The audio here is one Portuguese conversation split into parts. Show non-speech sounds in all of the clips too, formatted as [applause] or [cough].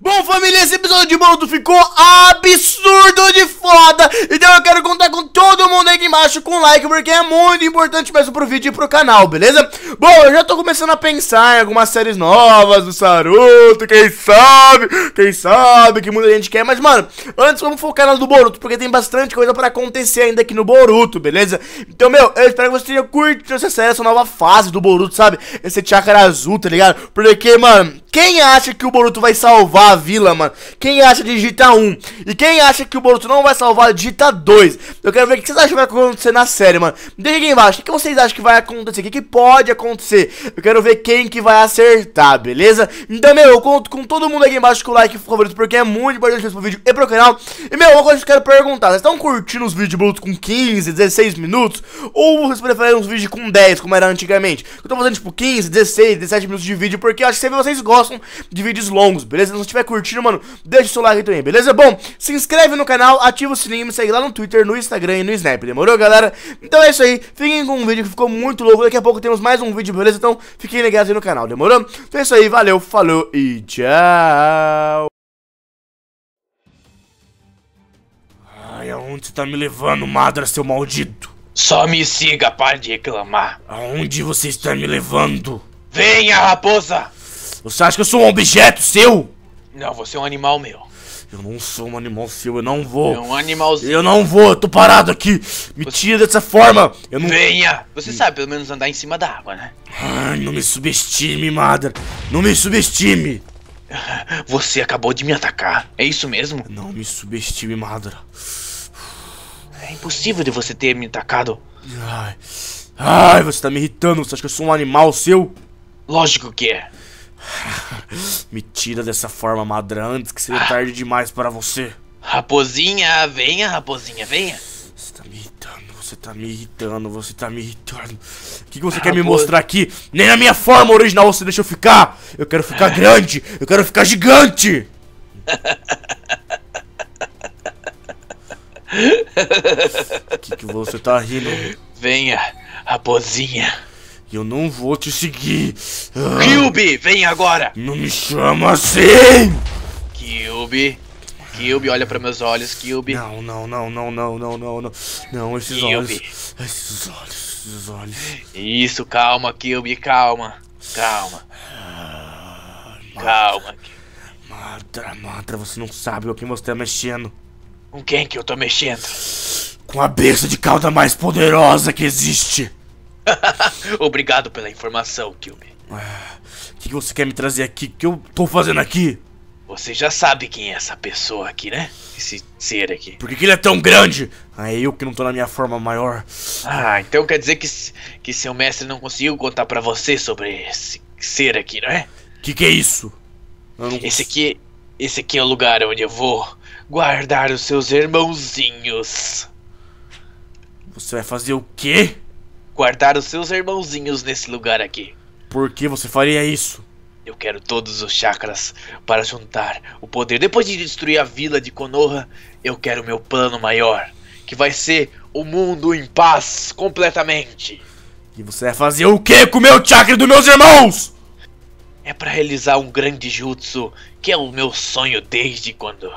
Bom, família, esse episódio de Boruto ficou absurdo de foda. Então eu quero contar com todo mundo aqui embaixo com like, porque é muito importante mesmo pro vídeo e pro canal, beleza? Bom, eu já tô começando a pensar em algumas séries novas do Saruto, quem sabe, quem sabe, que muita gente quer. Mas, mano, antes vamos focar na do Boruto, porque tem bastante coisa pra acontecer ainda aqui no Boruto, beleza? Então, meu, eu espero que vocês tenham curtido essa série, essa nova fase do Boruto, sabe? Esse chakra azul, tá ligado? Porque, mano quem acha que o Boruto vai salvar a vila, mano? Quem acha digita 1. Um. E quem acha que o Boruto não vai salvar, digita 2. Eu quero ver o que vocês acham que vai acontecer na série, mano. Diga aqui embaixo. O que vocês acham que vai acontecer? O que, que pode acontecer? Eu quero ver quem que vai acertar, beleza? Então, meu, eu conto com todo mundo aqui embaixo com o like favorito, porque é muito importante pro vídeo e pro canal. E, meu, uma coisa que eu quero perguntar. Vocês estão curtindo os vídeos de Boruto com 15, 16 minutos? Ou vocês preferem uns vídeos com 10, como era antigamente? Eu tô fazendo, tipo, 15, 16, 17 minutos de vídeo, porque eu acho que vocês gostam gostam de vídeos longos, beleza? Se não estiver curtindo, mano, deixa o seu like também, beleza? Bom, se inscreve no canal, ativa o sininho, me segue lá no Twitter, no Instagram e no Snap, demorou, galera? Então é isso aí, fiquem com um vídeo que ficou muito louco, daqui a pouco temos mais um vídeo, beleza? Então fiquem ligados aí no canal, demorou? Então é isso aí, valeu, falou e tchau! Ai, aonde você tá me levando, madra, seu maldito? Só me siga, pare de reclamar. Aonde você está me levando? Venha, raposa! Você acha que eu sou um objeto seu? Não, você é um animal meu. Eu não sou um animal seu, eu não vou. É um animalzinho. Eu não vou, eu tô parado aqui. Me você... tira dessa forma. Eu não... Venha! Você hum. sabe pelo menos andar em cima da água, né? Ai, não me subestime, Mother. Não me subestime. [laughs] Você acabou de me atacar, é isso mesmo? Não me subestime, Madra. É impossível de você ter me atacado. Ai, ai, você tá me irritando. Você acha que eu sou um animal seu? Lógico que é. [laughs] Me tira dessa forma, madra, antes que seja tarde demais para você. Raposinha, venha, raposinha, venha. Você tá me irritando, você tá me irritando, você tá me irritando. O que, que você Rapo... quer me mostrar aqui? Nem na minha forma original você deixa eu ficar. Eu quero ficar [laughs] grande, eu quero ficar gigante. [laughs] O que, que você tá rindo? Venha, raposinha. Eu não vou te seguir. Ah. Kyubi, vem agora! Não me chama assim! Kyubi, Kyubi, olha para meus olhos, Kyubi. Não, não, não, não, não, não, não, não. Não, esses Kyubi. olhos. Esses olhos, esses olhos. Isso, calma, Kyubi, calma. Calma. Ah, calma. Madra, madra, você não sabe o que você tá mexendo. Com quem que eu tô mexendo? Com a besta de cauda mais poderosa que existe. [laughs] Obrigado pela informação, Kilme. O que, que, você quer me trazer aqui? O que eu tô fazendo aqui? Você já sabe quem é essa pessoa aqui, né? Esse ser aqui. Por que, que ele é tão grande? Ah, é eu que não tô na minha forma maior. Ah, então quer dizer que, que seu mestre não conseguiu contar para você sobre esse ser aqui, não é? Que que é isso? Esse aqui, esse aqui é o lugar onde eu vou guardar os seus irmãozinhos. Você vai fazer o quê? guardar os seus irmãozinhos nesse lugar aqui. Por que você faria isso? Eu quero todos os chakras para juntar o poder. Depois de destruir a vila de Konoha, eu quero meu plano maior, que vai ser o mundo em paz completamente. E você vai fazer o que com o meu chakra dos meus irmãos? É para realizar um grande jutsu, que é o meu sonho desde quando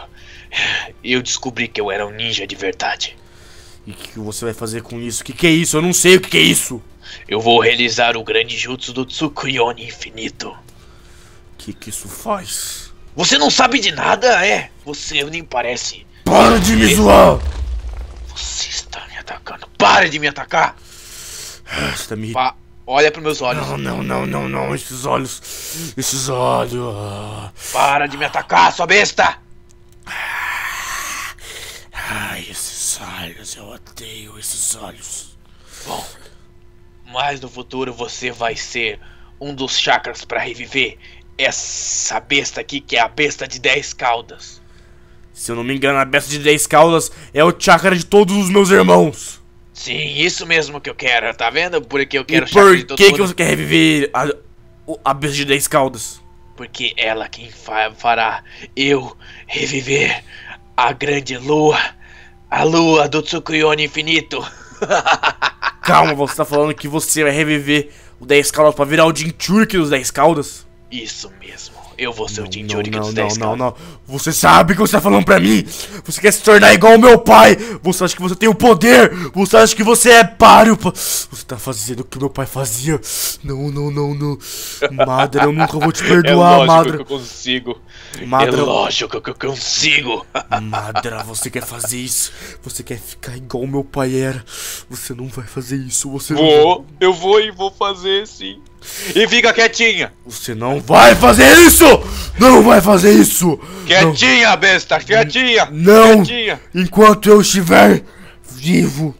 eu descobri que eu era um ninja de verdade. E o que você vai fazer com isso? O que, que é isso? Eu não sei o que, que é isso! Eu vou realizar o grande jutsu do Tsukuyomi infinito. O que, que isso faz? Você não sabe de nada, é? Você nem parece. Para de me zoar! Você está me atacando. Para de me atacar! Ah, você tá me... Pa Olha para meus olhos. Não, não, não, não, não. Esses olhos. Esses olhos. Para de me atacar, sua besta! mas eu odeio esses olhos. Bom, mas no futuro você vai ser um dos chakras para reviver essa besta aqui, que é a besta de 10 caudas. Se eu não me engano, a besta de 10 caudas é o chakra de todos os meus irmãos. Sim, isso mesmo que eu quero, tá vendo? Porque eu quero e chakra de que Por que você quer reviver a, a besta de 10 caudas? Porque ela quem fará eu reviver a grande lua a lua do Tsukuyomi infinito. [laughs] Calma, você tá falando que você vai reviver o 10 Caldas pra virar o Jinchuriki dos 10 Caldas? Isso mesmo. Eu vou ser não, o Jinchuri que não, não, não, não, Você sabe o que você tá falando pra mim? Você quer se tornar igual ao meu pai? Você acha que você tem o poder? Você acha que você é páreo? Você tá fazendo o que meu pai fazia? Não, não, não, não. Madra, eu nunca vou te [laughs] é perdoar, é lógico Que eu consigo. Madra, é lógico que eu consigo. Madra, você quer fazer isso? Você quer ficar igual ao meu pai era? Você não vai fazer isso, você vou, não eu vou e vou fazer sim. E fica quietinha. Você não vai fazer isso! Não vai fazer isso! Quietinha, não. besta! Quietinha! Não! Quietinha. Enquanto eu estiver vivo.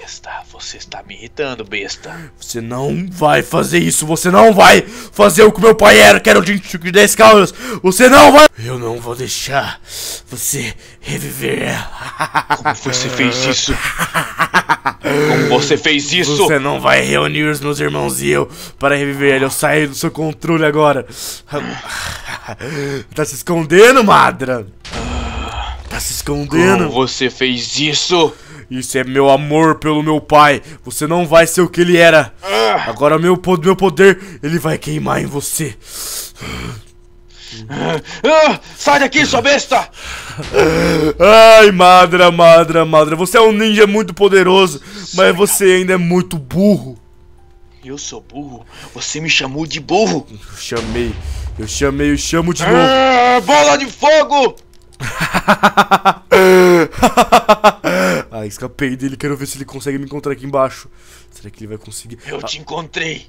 Besta, você está me irritando, besta. Você não vai fazer isso! Você não vai fazer o que meu pai era, que era o de 10 caldas! Você não vai! Eu não vou deixar você reviver. Como você fez isso? [laughs] Como você fez isso? Você não vai reunir os meus irmãos e eu para reviver ele. Eu saí do seu controle agora. tá se escondendo, Madra? Tá se escondendo? Como você fez isso? Isso é meu amor pelo meu pai. Você não vai ser o que ele era. Ah. Agora meu, meu poder, ele vai queimar em você. [laughs] Ah, sai daqui, sua besta! Ai, madra, madra, madra. Você é um ninja muito poderoso, mas você ainda é muito burro. Eu sou burro? Você me chamou de burro? Eu chamei. Eu chamei, eu chamo de novo. Ah, bola de fogo! [laughs] ah, escapei dele. Quero ver se ele consegue me encontrar aqui embaixo. Será que ele vai conseguir? Eu ah. te encontrei.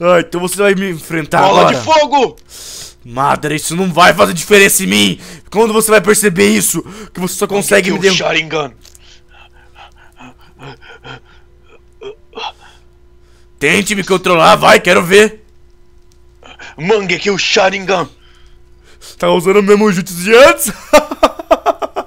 Ah, então você vai me enfrentar Bola agora. Bola de fogo! Madre, isso não vai fazer diferença em mim! Quando você vai perceber isso? Que você só consegue me derrubar. Tente me controlar, vai, quero ver! Mangue o Sharingan! Tá usando o mesmo jutsu de antes?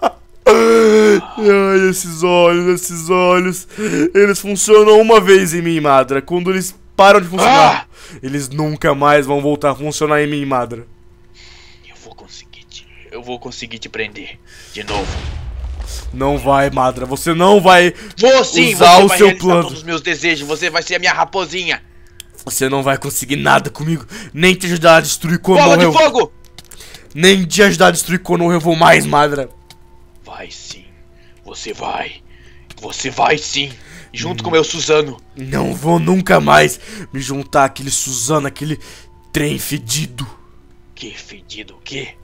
[laughs] Ai, esses olhos, esses olhos. Eles funcionam uma vez em mim, Madra. Quando eles param de funcionar. Ah! Eles nunca mais vão voltar a funcionar em mim, Madra. Eu vou conseguir te... Eu vou conseguir te prender. De novo. Não vai, Madra. Você não vai vou, sim, usar você o vai seu plano. todos os meus desejos. Você vai ser a minha raposinha. Você não vai conseguir nada comigo. Nem te ajudar a destruir Konoha. Bola de eu... fogo! Nem te ajudar a destruir Konoha eu vou mais, Madra. Vai sim. Você vai. Você vai sim junto hum. com o meu Suzano. Não vou nunca mais me juntar àquele Suzano, aquele trem fedido. Que fedido o quê?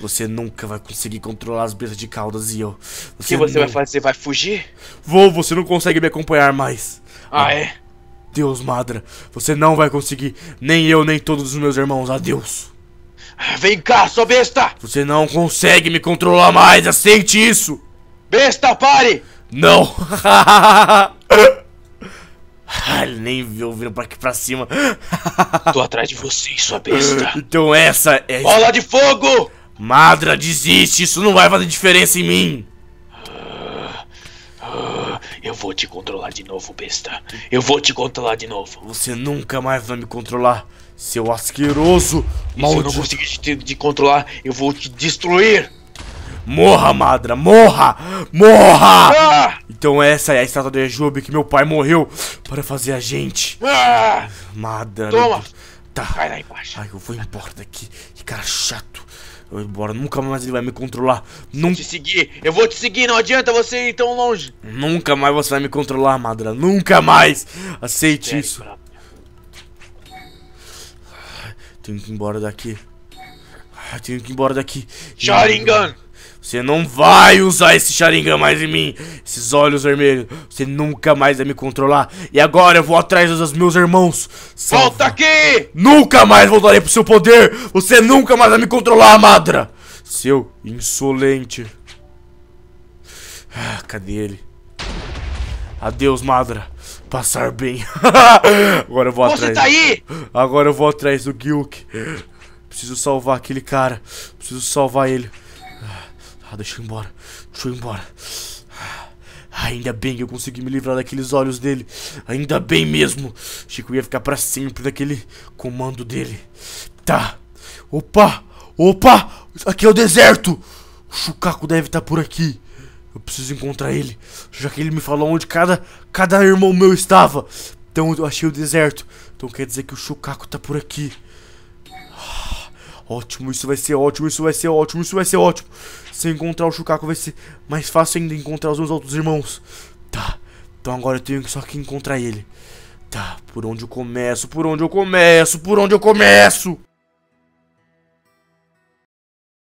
Você nunca vai conseguir controlar as brisas de caldas e eu. O que você não... vai fazer? Vai fugir? Vou, você não consegue me acompanhar mais. Ah, ah, é? Deus, Madra, você não vai conseguir. Nem eu, nem todos os meus irmãos. Adeus. Ah, vem cá, sua besta! Você não consegue me controlar mais, aceite isso! Besta, pare! Não! [laughs] Ah, ele nem viu vindo pra aqui pra cima. [laughs] Tô atrás de vocês, sua besta. Então essa é. Bola de fogo! Madra, desiste, isso não vai fazer diferença em mim. Ah, ah, eu vou te controlar de novo, besta. Eu vou te controlar de novo. Você nunca mais vai me controlar, seu asqueroso maldito. se eu não conseguir te, te controlar, eu vou te destruir. Morra, madra, morra, morra! Ah! Então essa é a estátua do Job que meu pai morreu para fazer a gente. Ah! Madra. Toma! Tá. Vai lá embaixo. Ai, eu vou embora daqui. Que cara chato. Eu vou embora, nunca mais ele vai me controlar. Nunca... Vou te seguir, eu vou te seguir, não adianta você ir tão longe. Nunca mais você vai me controlar, madra. Nunca mais! Aceite Sério, isso. Tenho que ir embora daqui. Tenho que ir embora daqui. Sharingan! Você não vai usar esse Sharingan mais em mim. Esses olhos vermelhos. Você nunca mais vai me controlar. E agora eu vou atrás dos meus irmãos. Salva. Volta aqui! Nunca mais voltarei pro seu poder. Você nunca mais vai me controlar, Madra. Seu insolente. Ah, cadê ele? Adeus, Madra. Passar bem. [laughs] agora eu vou atrás. Você tá aí? Agora eu vou atrás do Gilk. Preciso salvar aquele cara. Preciso salvar ele. Ah, deixa eu ir embora. Deixa eu ir embora. Ainda bem que eu consegui me livrar daqueles olhos dele. Ainda bem mesmo. Eu ia ficar pra sempre daquele comando dele. Tá. Opa! Opa! Aqui é o deserto! O Chucaco deve estar tá por aqui. Eu preciso encontrar ele. Já que ele me falou onde cada, cada irmão meu estava. Então eu achei o deserto. Então quer dizer que o Chucaco está por aqui. Ótimo, isso vai ser ótimo, isso vai ser ótimo, isso vai ser ótimo. Se eu encontrar o Chukaku vai ser mais fácil ainda encontrar os meus outros irmãos. Tá, então agora eu tenho só que encontrar ele. Tá, por onde eu começo, por onde eu começo, por onde eu começo?